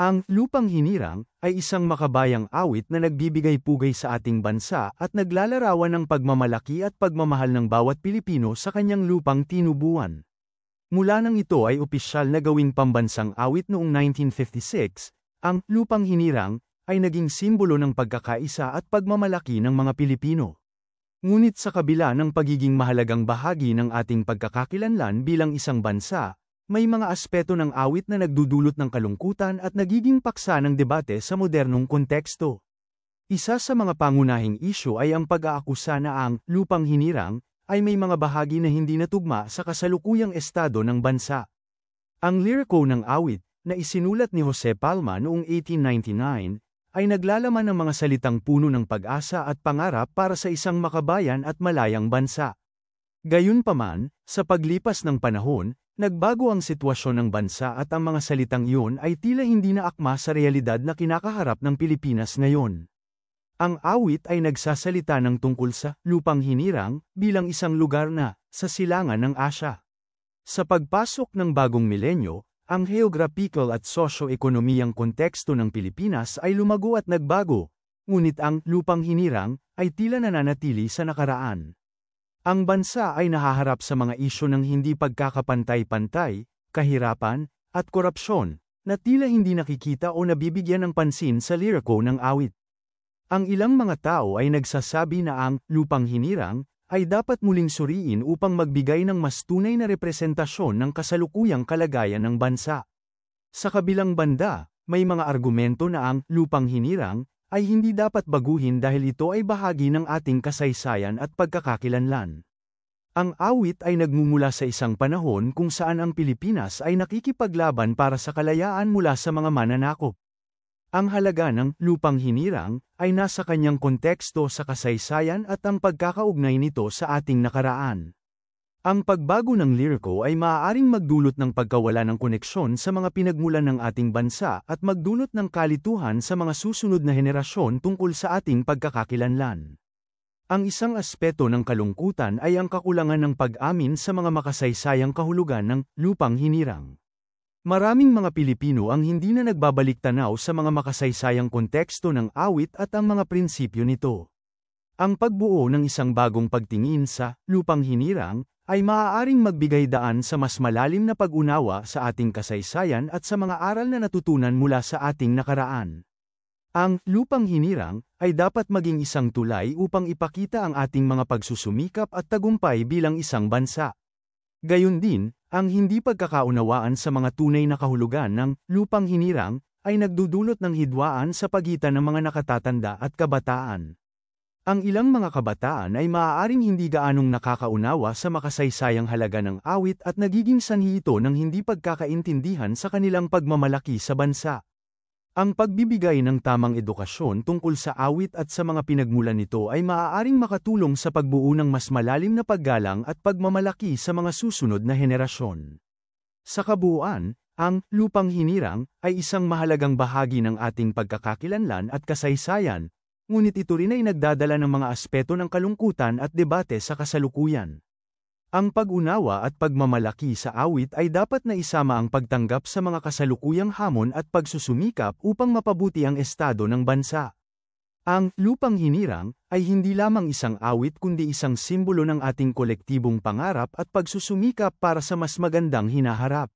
Ang Lupang Hinirang ay isang makabayang awit na nagbibigay pugay sa ating bansa at naglalarawan ng pagmamalaki at pagmamahal ng bawat Pilipino sa kanyang lupang tinubuan. Mula nang ito ay opisyal na gawing pambansang awit noong 1956, ang Lupang Hinirang ay naging simbolo ng pagkakaisa at pagmamalaki ng mga Pilipino. Ngunit sa kabila ng pagiging mahalagang bahagi ng ating pagkakakilanlan bilang isang bansa, may mga aspeto ng awit na nagdudulot ng kalungkutan at nagiging paksa ng debate sa modernong konteksto. Isa sa mga pangunahing isyo ay ang pag-aakusa na ang lupang hinirang ay may mga bahagi na hindi natugma sa kasalukuyang estado ng bansa. Ang liriko ng awit, na isinulat ni Jose Palma noong 1899, ay naglalaman ng mga salitang puno ng pag-asa at pangarap para sa isang makabayan at malayang bansa. Gayunpaman, sa paglipas ng panahon, Nagbago ang sitwasyon ng bansa at ang mga salitang iyon ay tila hindi na akma sa realidad na kinakaharap ng Pilipinas ngayon. Ang awit ay nagsasalita ng tungkol sa lupang hinirang bilang isang lugar na sa silangan ng Asya. Sa pagpasok ng bagong milenyo, ang geographical at socio ekonomiyang konteksto ng Pilipinas ay lumago at nagbago, ngunit ang lupang hinirang ay tila nananatili sa nakaraan. Ang bansa ay nahaharap sa mga isyo ng hindi pagkakapantay-pantay, kahirapan, at korupsyon, na tila hindi nakikita o nabibigyan ng pansin sa liriko ng awit. Ang ilang mga tao ay nagsasabi na ang lupang hinirang ay dapat muling suriin upang magbigay ng mas tunay na representasyon ng kasalukuyang kalagayan ng bansa. Sa kabilang banda, may mga argumento na ang lupang hinirang ay hindi dapat baguhin dahil ito ay bahagi ng ating kasaysayan at pagkakakilanlan. Ang awit ay nagmumula sa isang panahon kung saan ang Pilipinas ay nakikipaglaban para sa kalayaan mula sa mga mananakop. Ang halaga ng lupang hinirang ay nasa kanyang konteksto sa kasaysayan at ang pagkakaugnay nito sa ating nakaraan. Ang pagbago ng liriko ay maaaring magdulot ng pagkawala ng koneksyon sa mga pinagmulan ng ating bansa at magdulot ng kalituhan sa mga susunod na henerasyon tungkol sa ating pagkakakilanlan. Ang isang aspeto ng kalungkutan ay ang kakulangan ng pag-amin sa mga makasaysayang kahulugan ng lupang hinirang. Maraming mga Pilipino ang hindi na nagbabalik tanaw sa mga makasaysayang konteksto ng awit at ang mga prinsipyo nito. Ang pagbuo ng isang bagong pagtingin sa lupang hinirang ay maaaring magbigay daan sa mas malalim na pag-unawa sa ating kasaysayan at sa mga aral na natutunan mula sa ating nakaraan. Ang lupang hinirang ay dapat maging isang tulay upang ipakita ang ating mga pagsusumikap at tagumpay bilang isang bansa. Gayun din, ang hindi pagkakaunawaan sa mga tunay na kahulugan ng lupang hinirang ay nagdudulot ng hidwaan sa pagitan ng mga nakatatanda at kabataan. Ang ilang mga kabataan ay maaaring hindi gaanong nakakaunawa sa makasaysayang halaga ng awit at nagiging sanhi ito ng hindi pagkakaintindihan sa kanilang pagmamalaki sa bansa. Ang pagbibigay ng tamang edukasyon tungkol sa awit at sa mga pinagmulan nito ay maaaring makatulong sa pagbuo ng mas malalim na paggalang at pagmamalaki sa mga susunod na henerasyon. Sa kabuuan, ang lupang hinirang ay isang mahalagang bahagi ng ating pagkakakilanlan at kasaysayan, ngunit ito rin ay nagdadala ng mga aspeto ng kalungkutan at debate sa kasalukuyan. Ang pag-unawa at pagmamalaki sa awit ay dapat na isama ang pagtanggap sa mga kasalukuyang hamon at pagsusumikap upang mapabuti ang estado ng bansa. Ang lupang hinirang ay hindi lamang isang awit kundi isang simbolo ng ating kolektibong pangarap at pagsusumikap para sa mas magandang hinaharap.